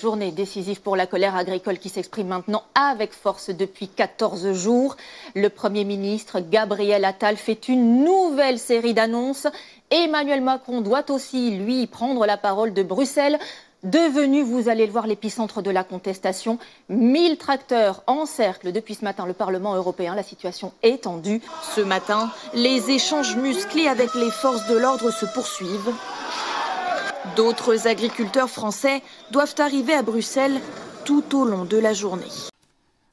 journée décisive pour la colère agricole qui s'exprime maintenant avec force depuis 14 jours. Le Premier ministre Gabriel Attal fait une nouvelle série d'annonces. Emmanuel Macron doit aussi, lui, prendre la parole de Bruxelles devenu, vous allez le voir, l'épicentre de la contestation. 1000 tracteurs encerclent depuis ce matin le Parlement européen. La situation est tendue. Ce matin, les échanges musclés avec les forces de l'ordre se poursuivent. D'autres agriculteurs français doivent arriver à Bruxelles tout au long de la journée.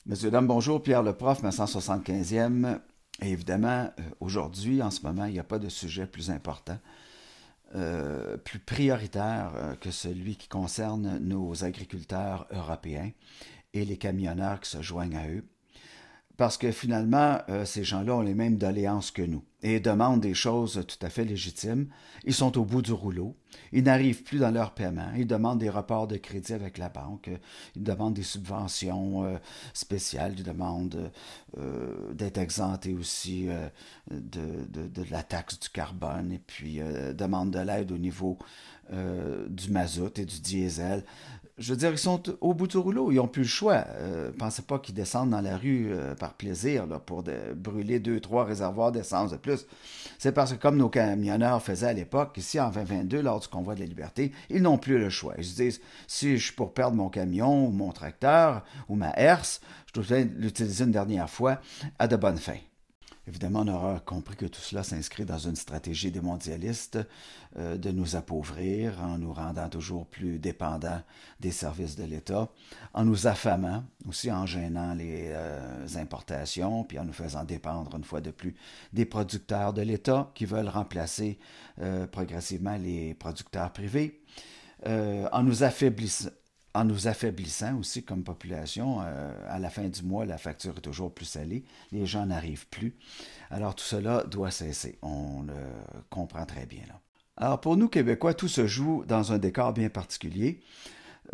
Monsieur, dames, bonjour. Pierre Leprof, ma 175e. évidemment, euh, aujourd'hui, en ce moment, il n'y a pas de sujet plus important, euh, plus prioritaire euh, que celui qui concerne nos agriculteurs européens et les camionneurs qui se joignent à eux parce que finalement, euh, ces gens-là ont les mêmes doléances que nous et demandent des choses tout à fait légitimes. Ils sont au bout du rouleau, ils n'arrivent plus dans leur paiement, ils demandent des reports de crédit avec la banque, ils demandent des subventions euh, spéciales, ils demandent euh, d'être exemptés aussi euh, de, de, la taxe du carbone et puis demandent de l'aide au niveau du mazout et du diesel je veux dire, ils sont au bout du rouleau, ils n'ont plus le choix. Euh, pensez pas qu'ils descendent dans la rue euh, par plaisir pour brûler deux, trois réservoirs d'essence de plus. C'est parce que comme nos camionneurs faisaient à l'époque, ici en 2022, lors du convoi de la liberté, ils n'ont plus le choix. Ils se disent, si je suis pour perdre mon camion ou mon tracteur ou ma herse, je dois l'utiliser une dernière fois à de bonnes fins. Évidemment, on aura compris que tout cela s'inscrit dans une stratégie des mondialistes euh, de nous appauvrir en nous rendant toujours plus dépendants des services de l'État, en nous affamant, aussi en gênant les euh, importations, puis en nous faisant dépendre une fois de plus des producteurs de l'État qui veulent remplacer euh, progressivement les producteurs privés. en nous affaiblissant, en nous affaiblissant aussi comme population, euh, à la fin du mois, la facture est toujours plus salée, les gens n'arrivent plus. Alors tout cela doit cesser, on le comprend très bien Alors pour nous Québécois, tout se joue dans un décor bien particulier.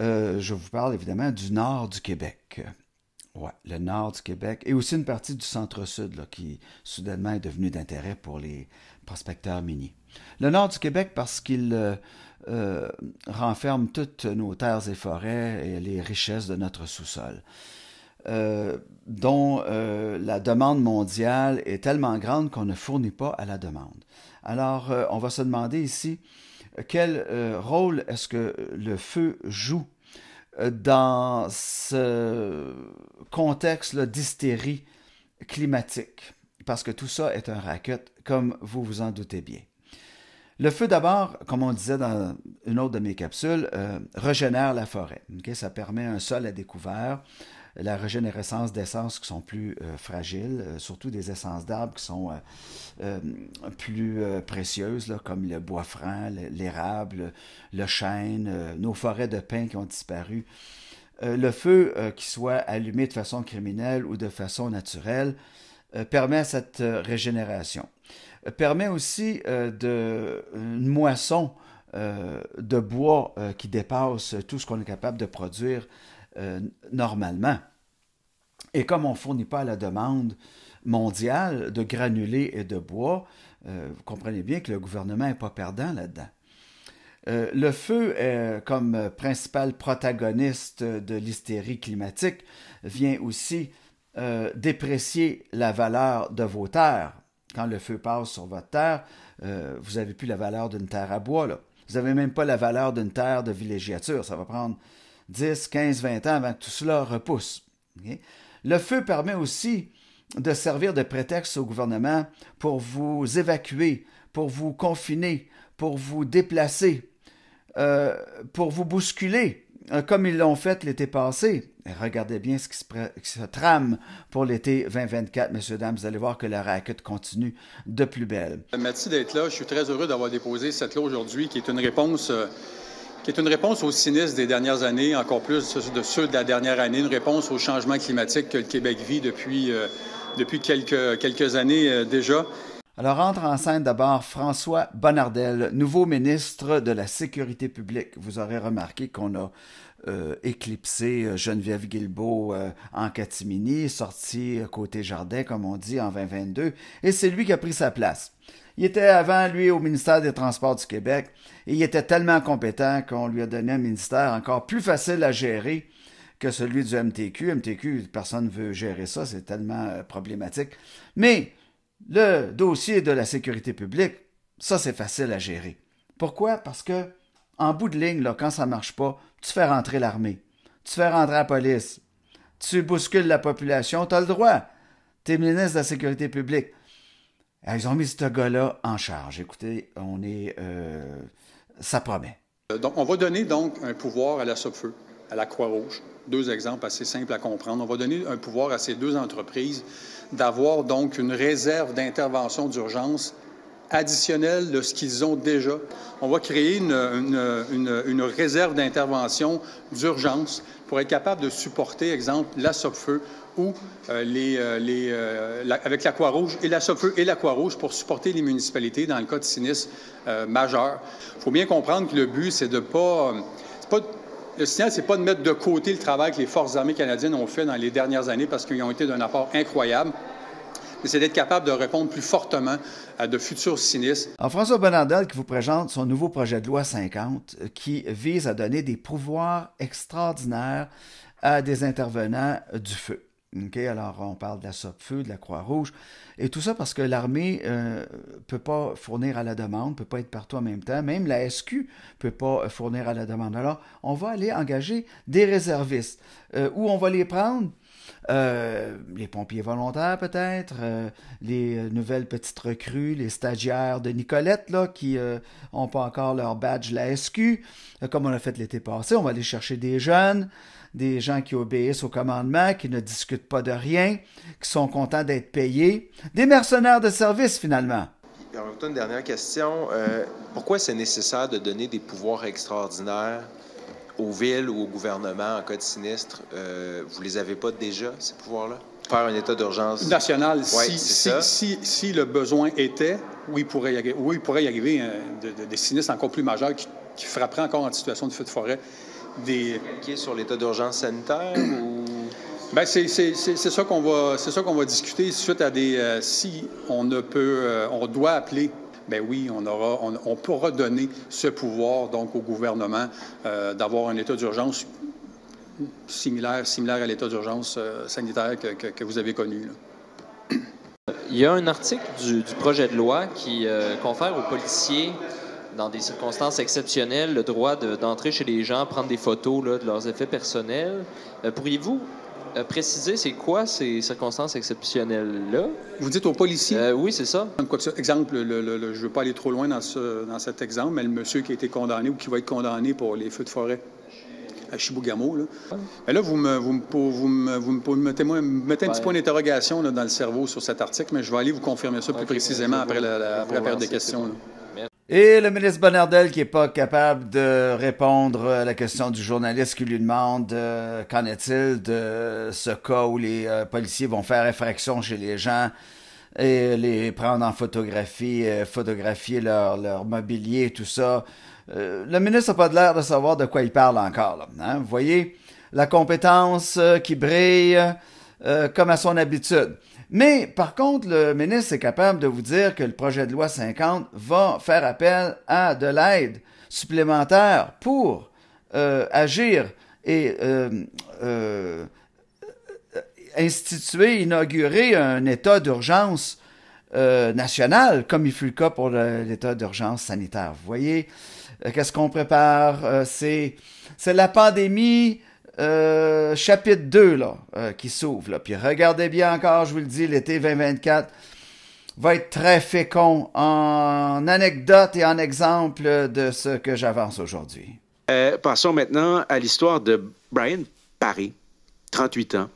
Euh, je vous parle évidemment du nord du Québec. Ouais, le nord du Québec et aussi une partie du centre-sud qui soudainement est devenue d'intérêt pour les prospecteurs miniers. Le nord du Québec parce qu'il euh, euh, renferme toutes nos terres et forêts et les richesses de notre sous-sol. Euh, dont euh, la demande mondiale est tellement grande qu'on ne fournit pas à la demande. Alors, on va se demander ici quel rôle est-ce que le feu joue dans ce contexte d'hystérie climatique, parce que tout ça est un racket, comme vous vous en doutez bien. Le feu d'abord, comme on disait dans une autre de mes capsules, euh, régénère la forêt. Ça permet un sol à découvert, la régénérescence d'essences qui sont plus euh, fragiles, euh, surtout des essences d'arbres qui sont plus précieuses, comme le bois franc, l'érable, le chêne, nos forêts de pins qui ont disparu. le feu, qui soit allumé de façon criminelle ou de façon naturelle, permet cette régénération permet aussi euh, de, une moisson euh, de bois euh, qui dépasse tout ce qu'on est capable de produire normalement. Et comme on ne fournit pas la demande mondiale de granulés et de bois, vous comprenez bien que le gouvernement n'est pas perdant là-dedans. le feu, comme principal protagoniste de l'hystérie climatique, vient aussi déprécier la valeur de vos terres. Quand le feu passe sur votre terre, euh, vous n'avez plus la valeur d'une terre à bois. Vous n'avez même pas la valeur d'une terre de villégiature. Ça va prendre 10, 15, 20 ans avant que tout cela repousse. Le feu permet aussi de servir de prétexte au gouvernement pour vous évacuer, pour vous confiner, pour vous déplacer, euh, pour vous bousculer, euh, comme ils l'ont fait l'été passé. Regardez bien ce qui se, trame pour l'été 2024, messieurs, dames. Vous allez voir que la raquette continue de plus belle. Merci d'être là. Je suis très heureux d'avoir déposé cette loi aujourd'hui, qui est une réponse... aux euh, qui est une réponse des dernières années, encore plus de ceux de la dernière année, une réponse au changement climatique que le Québec vit depuis, euh, depuis quelques, quelques années déjà. Alors entre en scène d'abord François Bonnardel, nouveau ministre de la Sécurité publique. Vous aurez remarqué qu'on a euh, éclipsé euh, Geneviève Guilbeault euh, en catimini, sorti côté jardin, comme on dit, en 2022, et c'est lui qui a pris sa place. Il était avant, lui, au ministère des Transports du Québec, et il était tellement compétent qu'on lui a donné un ministère encore plus facile à gérer que celui du MTQ. MTQ, personne ne veut gérer ça, c'est tellement problématique. Mais le dossier de la sécurité publique, ça c'est facile à gérer. Pourquoi? Parce que, en bout de ligne, là, quand ça marche pas, tu fais rentrer l'armée, tu fais rentrer la police, tu bouscules la population, tu as le droit. es ministre de la Sécurité publique. Ils ont mis ce gars-là en charge. Écoutez, on est. Euh, ça promet. Euh, donc, on va donner donc un pouvoir à la sopfeu la Croix-Rouge. Deux exemples assez simples à comprendre. On va donner un pouvoir à ces deux entreprises d'avoir donc une réserve d'intervention d'urgence additionnelle de ce qu'ils ont déjà. On va créer une, réserve d'intervention d'urgence pour être capable de supporter, exemple, la SOPFEU ou euh, les, euh, les, euh, avec la Croix-Rouge et la SOPFEU et la Croix-Rouge pour supporter les municipalités dans le cas de sinistre majeur. Il faut bien comprendre que le but, c'est de ne pas le signal, ce n'est pas de mettre de côté le travail que les Forces armées canadiennes ont fait dans les dernières années parce qu'ils ont été d'un apport incroyable mais c'est d'être capable de répondre plus fortement à de futurs sinistres. François Bonandel qui vous présente son nouveau projet de loi 50 euh, qui vise à donner des pouvoirs extraordinaires à des intervenants du feu. Okay, alors, on parle de la feu de la Croix-Rouge, et tout ça parce que l'armée euh, peut pas fournir à la demande, peut pas être partout en même temps, même la SQ peut pas euh, fournir à la demande. Alors, on va aller engager des réservistes. Euh, où on va les prendre? Euh, les pompiers volontaires peut-être, les nouvelles petites recrues, les stagiaires de Nicolette là, qui n'ont pas encore leur badge la SQ, comme on a fait l'été passé, on va aller chercher des jeunes, des gens qui obéissent au commandement, qui ne discutent pas de rien, qui sont contents d'être payés, des mercenaires de service finalement. une dernière question. Euh, pourquoi c'est nécessaire de donner des pouvoirs extraordinaires aux villes ou au gouvernement en cas de sinistre? Euh, vous les avez pas déjà, ces pouvoirs-là? Faire un état d'urgence national, si, si, si, le besoin était, oui, il pourrait y arriver, oui, il pourrait y arriver euh, des sinistres encore plus majeurs qui, qui frapperaient encore en situation de feu de forêt sur l'état d'urgence sanitaire ou... Ben, c'est, c'est, c'est, ça qu'on va, c'est ça qu'on va discuter suite à des... Euh, si on ne peut... Euh, on doit appeler ben oui, on, aura, on, pourra donner ce pouvoir donc au gouvernement euh, d'avoir un état d'urgence similaire, similaire à l'état d'urgence sanitaire que, que, vous avez connu. Il y a un article du, projet de loi qui confère aux policiers dans des circonstances exceptionnelles, le droit d'entrer chez les gens, prendre des photos de leurs effets personnels. Euh, pourriez-vous euh, préciser c'est quoi ces circonstances exceptionnelles-là? Vous dites aux policiers? Euh, oui, c'est ça. Exemple, je ne veux pas aller trop loin dans, cet exemple, mais le monsieur qui a été condamné ou qui va être condamné pour les feux de forêt à Chibougamau. Là. là, vous me, mettez, un petit point d'interrogation dans le cerveau sur cet article, mais je vais aller vous confirmer ça plus précisément après la, après période des questions. Et le ministre Bonnardel qui n'est pas capable de répondre à la question du journaliste qui lui demande euh, qu'en est-il de ce cas où les euh, policiers vont faire infraction chez les gens et les prendre en photographie, euh, photographier leur, leur mobilier, tout ça. le ministre n'a pas l'air de savoir de quoi il parle encore. Hein. Vous voyez, la compétence qui brille comme à son habitude. Mais par contre, le ministre est capable de vous dire que le projet de loi 50 va faire appel à de l'aide supplémentaire pour euh, agir et euh, euh, instituer, inaugurer un état d'urgence national, comme il fut le cas pour l'état d'urgence sanitaire. Vous voyez, qu'est-ce qu'on prépare C'est la pandémie euh, chapitre 2 là, euh, qui s'ouvre. là Puis regardez bien encore, je vous le dis, l'été 2024 va être très fécond en anecdotes et en exemples de ce que j'avance aujourd'hui. Euh, passons maintenant à l'histoire de Brian Parry. 38 ans.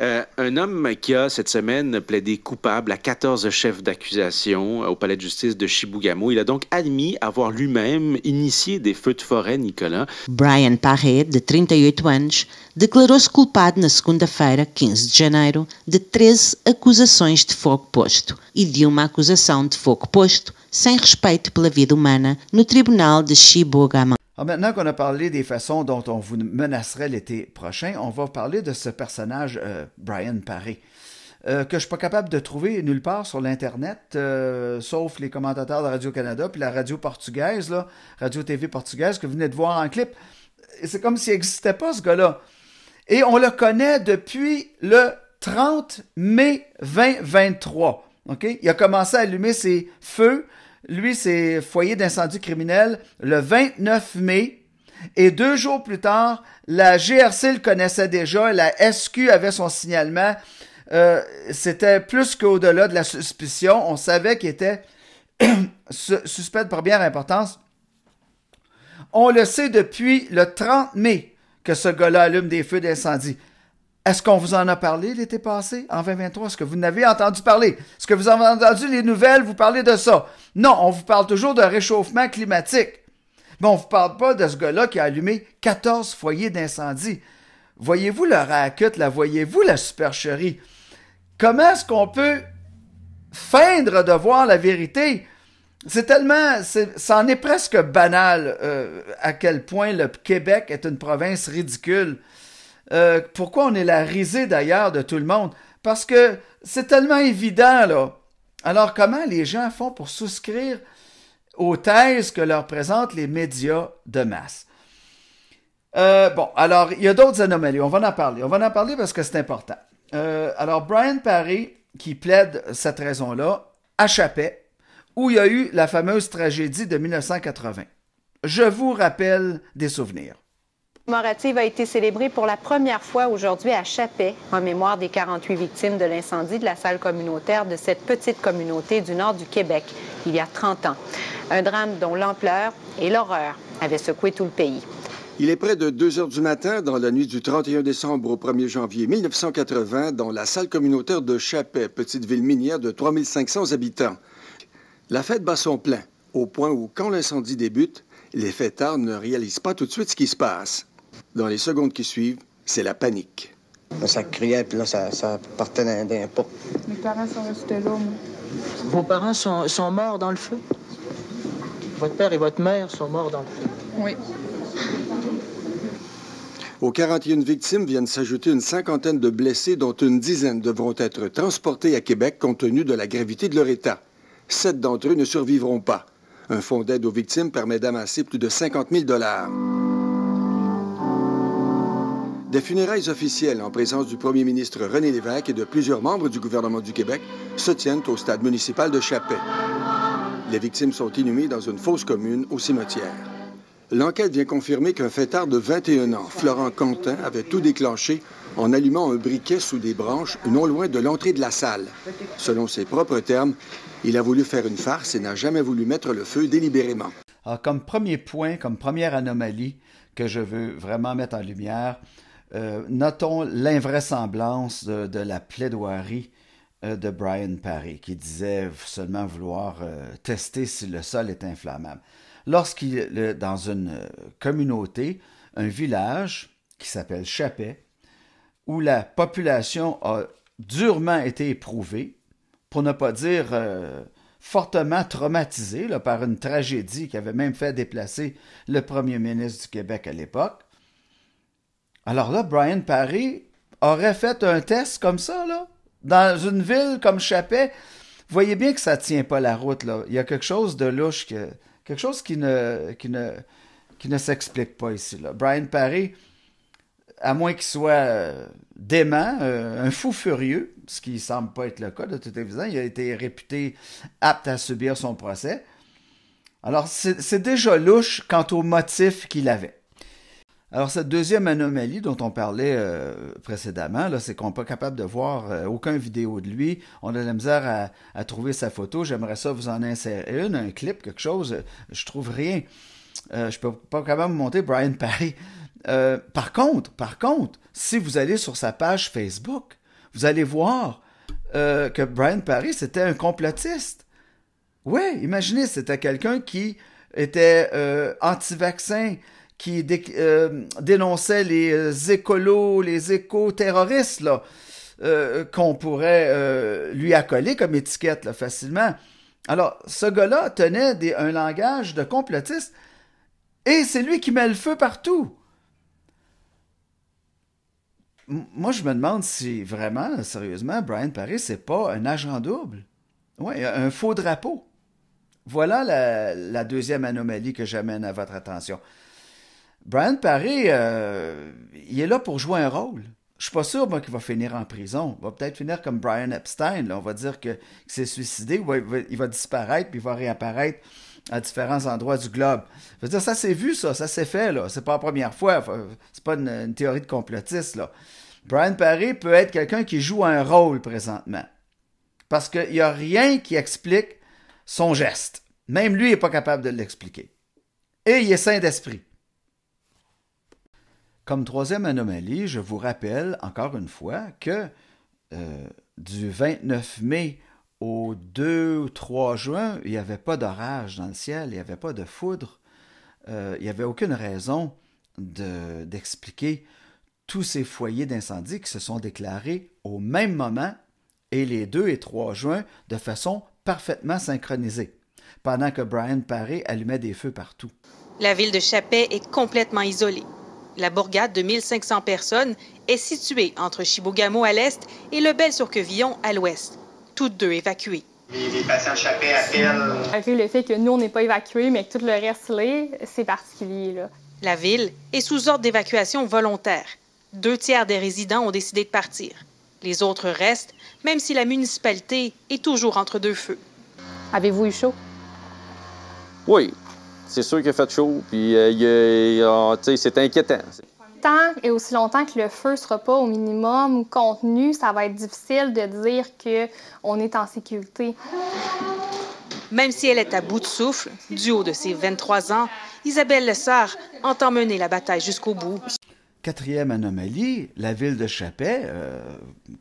Euh, un homme qui a cette semaine plaidé coupable à 14 chefs d'accusation euh, au palais de justice de Chibougamau. Il a donc admis avoir lui-même initié des feux de forêt, Nicolas. Brian Parrett, de 38 anos, declarou-se culpado na segunda-feira, 15 de janeiro, de 13 acusações de fogo posto e de uma acusação de fogo posto sem respeito pela vida humana no tribunal de Chibougamau. maintenant qu'on a parlé des façons dont on vous menacerait l'été prochain, on va parler de ce personnage, euh, Brian Paré. Euh, que je ne suis pas capable de trouver nulle part sur l'internet, euh, sauf les commentateurs de Radio Canada puis la radio portugaise, Radio TV portugaise que vous venez de voir en clip. C'est comme s'il n'existait pas ce gars-là. Et on le connaît depuis le 30 mai 2023. Ok, Il a commencé à allumer ses feux lui, c'est foyer d'incendie criminel le 29 mai. Et deux jours plus tard, la GRC le connaissait déjà, la SQ avait son signalement. Euh, c'était plus qu'au-delà de la suspicion. On savait qu'il était suspect de première importance. On le sait depuis le 30 mai que ce gars-là allume des feux d'incendie. Est-ce qu'on vous en a parlé l'été passé, en 2023? Est-ce que vous n'avez entendu parler? Est-ce que vous avez entendu les nouvelles vous parlez de ça? Non, on vous parle toujours de réchauffement climatique. Mais on ne vous parle pas de ce gars-là qui a allumé 14 foyers d'incendie. Voyez-vous le racket, la voyez-vous la supercherie? Comment est-ce qu'on peut feindre de voir la vérité? C'est tellement, c'en est, est, presque banal euh, à quel point le Québec est une province ridicule. Euh, pourquoi on est la risée d'ailleurs de tout le monde. Parce que c'est tellement évident, là. Alors, comment les gens font pour souscrire aux thèses que leur présentent les médias de masse? Euh, bon, alors, il y a d'autres anomalies. On va en parler. On va en parler parce que c'est important. Euh, alors, Brian Parry, qui plaide cette raison-là, à où il y a eu la fameuse tragédie de 1980. Je vous rappelle des souvenirs commémorative a été célébrée pour la première fois aujourd'hui à Chapet, en mémoire des 48 victimes de l'incendie de la salle communautaire de cette petite communauté du nord du Québec, il y a 30 ans. Un drame dont l'ampleur et l'horreur avaient secoué tout le pays. Il est près de 2 heures du matin dans la nuit du 31 décembre au 1er janvier 1980 dans la salle communautaire de Chapet, petite ville minière de 3500 habitants. La fête bat son plein, au point où, quand l'incendie débute, les fêtards ne réalisent pas tout de suite ce qui se passe. Dans les secondes qui suivent, c'est la panique. Ça criait, puis là, ça, ça partait d'un, Mes parents sont restés là, moi. Vos parents sont, sont, morts dans le feu? Votre père et votre mère sont morts dans le feu? Oui. Aux 41 victimes viennent s'ajouter une cinquantaine de blessés, dont une dizaine devront être transportés à Québec compte tenu de la gravité de leur état. Sept d'entre eux ne survivront pas. Un fonds d'aide aux victimes permet d'amasser plus de 50 000 dollars. Des funérailles officielles en présence du premier ministre René Lévesque et de plusieurs membres du gouvernement du Québec se tiennent au stade municipal de Chapeau. Les victimes sont inhumées dans une fosse commune au cimetière. L'enquête vient confirmer qu'un fêtard de 21 ans, Florent Quentin, avait tout déclenché en allumant un briquet sous des branches non loin de l'entrée de la salle. Selon ses propres termes, il a voulu faire une farce et n'a jamais voulu mettre le feu délibérément. Ah, comme premier point, comme première anomalie que je veux vraiment mettre en lumière, euh, notons l'invraisemblance de, la plaidoirie euh, de Brian Parry, qui disait seulement vouloir euh, tester si le sol est inflammable. Lorsqu'il est dans une communauté, un village qui s'appelle Chapet, où la population a durement été éprouvée, pour ne pas dire fortement traumatisée par une tragédie qui avait même fait déplacer le premier ministre du Québec à l'époque, alors là, Brian Parry aurait fait un test comme ça, là, dans une ville comme Chappé. Vous voyez bien que ça tient pas la route, là. Il y a quelque chose de louche, quelque chose qui ne, ne, qui ne s'explique pas ici, là. Brian Parry, à moins qu'il soit euh, dément, euh, un fou furieux, ce qui semble pas être le cas de tout évidence, il a été réputé apte à subir son procès. Alors, c'est déjà louche quant au motif qu'il avait. Alors, cette deuxième anomalie dont on parlait euh, précédemment, c'est qu'on n'est pas capable de voir euh, aucun aucune vidéo de lui. On a de la misère à, trouver sa photo. J'aimerais ça vous en insérer une, un clip, quelque chose. Je trouve rien. Je euh, je peux pas capable même monter Brian Parry. par contre, par contre, si vous allez sur sa page Facebook, vous allez voir que Brian Parry, c'était un complotiste. Oui, imaginez, c'était quelqu'un qui était anti-vaccin, qui euh, dénonçait les euh, écolos, les éco-terroristes, euh, qu'on pourrait lui accoler comme étiquette facilement. Alors, ce gars-là tenait un langage de complotiste et c'est lui qui met le feu partout. Moi, je me demande si vraiment, sérieusement, Brian Paris, c'est pas un agent double. Oui, un faux drapeau. Voilà la, deuxième anomalie que j'amène à votre attention. Brian Parry, euh, il est là pour jouer un rôle. Je suis pas sûr, qu'il va finir en prison. Il va peut-être finir comme Brian Epstein. On va dire qu'il s'est suicidé, ou il va, disparaître, puis il va réapparaître à différents endroits du globe. Je dire, ça s'est vu, ça, ça s'est fait, là. C'est pas la première fois. C'est pas une, théorie de complotiste, là. Brian Paré peut être quelqu'un qui joue un rôle présentement. Parce qu'il n'y a rien qui explique son geste. Même lui n'est pas capable de l'expliquer. Et il est sain d'esprit. Comme troisième anomalie, je vous rappelle encore une fois que euh, du 29 mai au 2 ou 3 juin, il n'y avait pas d'orage dans le ciel, il n'y avait pas de foudre, euh, il n'y avait aucune raison d'expliquer tous ces foyers d'incendie qui se sont déclarés au même moment et les 2 et 3 juin de façon parfaitement synchronisée, pendant que Brian Paré allumait des feux partout. La ville de Chappé est complètement isolée. La bourgade de 1500 personnes est située entre Chibougamau à l'est et le bel sur quevillon à l'ouest, toutes deux évacuées. Les, patients à le fait que nous, on n'est pas évacués, mais que tout le reste l'est, c'est particulier. Là. La ville est sous ordre d'évacuation volontaire. Deux tiers des résidents ont décidé de partir. Les autres restent, même si la municipalité est toujours entre deux feux. Avez-vous eu chaud? Oui, c'est sûr qu'il a fait chaud, puis euh, c'est inquiétant. Tant et aussi longtemps que le feu ne sera pas au minimum contenu, ça va être difficile de dire qu'on est en sécurité. Même si elle est à bout de souffle, du haut de ses 23 ans, Isabelle Lessard entend mener la bataille jusqu'au bout. Quatrième anomalie, la ville de Chapet euh,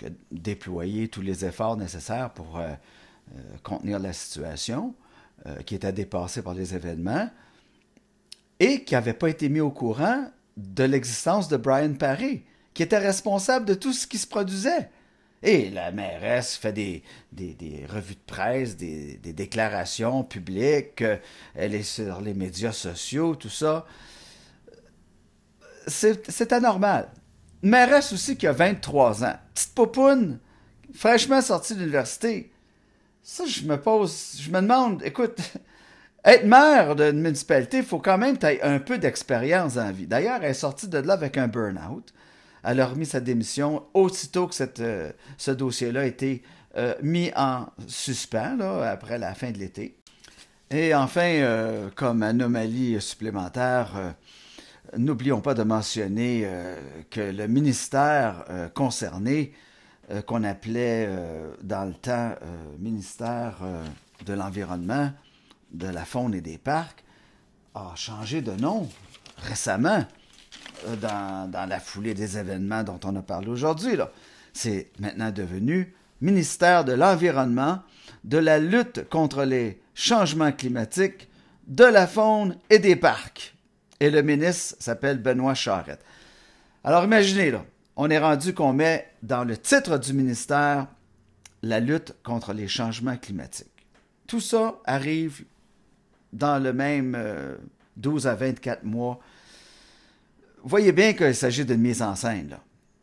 a déployé tous les efforts nécessaires pour euh, contenir la situation, qui qui était dépassée par les événements et qui n'avait pas été mis au courant de l'existence de Brian Parry, qui était responsable de tout ce qui se produisait. Et la mairesse fait des, revues de presse, des, déclarations publiques, euh, elle est sur les médias sociaux, tout ça. C'est anormal. Mairesse aussi qui a 23 ans, petite popoune, fraîchement sortie de l'université. Ça, je me pose, je me demande, écoute, être maire d'une municipalité, il faut quand même que un peu d'expérience en vie. D'ailleurs, elle est sortie de là avec un burn-out. Elle a remis sa démission aussitôt que euh, ce dossier-là a été euh, mis en suspens après la fin de l'été. Et enfin, euh, comme anomalie supplémentaire, n'oublions pas de mentionner que le ministère concerné, qu'on appelait dans le temps ministère de l'Environnement, de la faune et des parcs a changé de nom récemment euh, dans, la foulée des événements dont on a parlé aujourd'hui. C'est maintenant devenu ministère de l'Environnement, de la lutte contre les changements climatiques, de la faune et des parcs. Et le ministre s'appelle Benoît Charette. Alors imaginez, là, on est rendu qu'on met dans le titre du ministère la lutte contre les changements climatiques. Tout ça arrive dans le même 12 euh, à 24 mois. Voyez bien qu'il s'agit d'une mise en scène.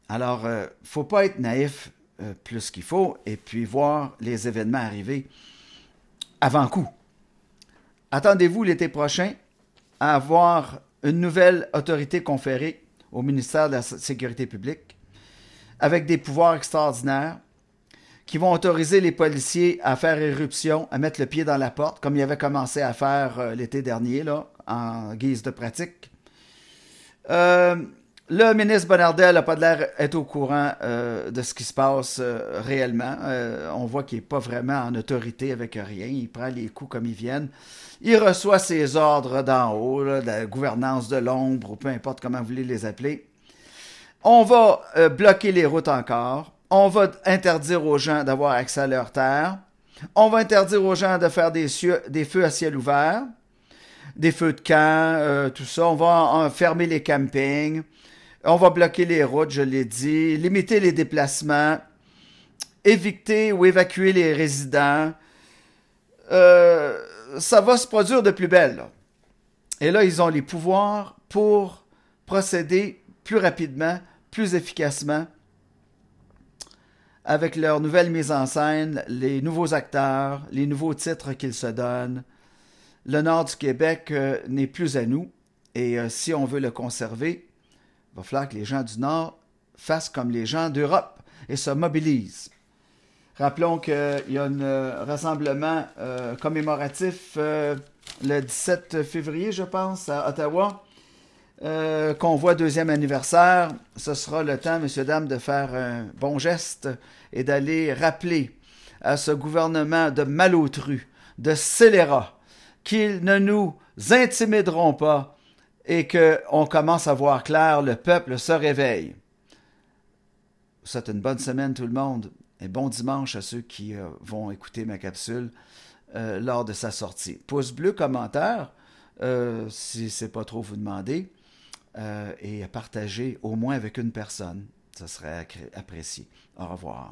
Alors, il euh, ne faut pas être naïf euh, plus qu'il faut et puis voir les événements arriver avant coup. Attendez-vous l'été prochain à avoir une nouvelle autorité conférée au ministère de la Sécurité publique avec des pouvoirs extraordinaires qui vont autoriser les policiers à faire éruption, à mettre le pied dans la porte, comme ils avaient commencé à faire euh, l'été dernier, là, en guise de pratique. Euh, le ministre Bonardel n'a pas l'air être au courant euh, de ce qui se passe réellement. on voit qu'il n'est pas vraiment en autorité avec rien. Il prend les coups comme ils viennent. Il reçoit ses ordres d'en haut, de la gouvernance de l'ombre, ou peu importe comment vous voulez les appeler. On va bloquer les routes encore on va interdire aux gens d'avoir accès à leur terre. On va interdire aux gens de faire des, feux à ciel ouvert, des feux de camp, euh, tout ça. On va fermer les campings. On va bloquer les routes, je l'ai dit. Limiter les déplacements. éviter ou évacuer les résidents. Euh, ça va se produire de plus belle. Et là, ils ont les pouvoirs pour procéder plus rapidement, plus efficacement avec leur nouvelle mise en scène, les nouveaux acteurs, les nouveaux titres qu'ils se donnent. Le nord du Québec euh, n'est plus à nous et euh, si on veut le conserver, il va falloir que les gens du nord fassent comme les gens d'Europe et se mobilisent. Rappelons qu'il y a un euh, rassemblement commémoratif le 17 février, je pense, à Ottawa euh, qu'on voit deuxième anniversaire, ce sera le temps, messieurs, dames, de faire un bon geste et d'aller rappeler à ce gouvernement de malautru de scélérat, qu'ils ne nous intimideront pas et qu'on commence à voir clair, le peuple se réveille. C'est une bonne semaine tout le monde et bon dimanche à ceux qui euh, vont écouter ma capsule euh, lors de sa sortie. Pouce bleu, commentaire, si c'est pas trop vous demander et à partager au moins avec une personne. Ça serait apprécié. Au revoir.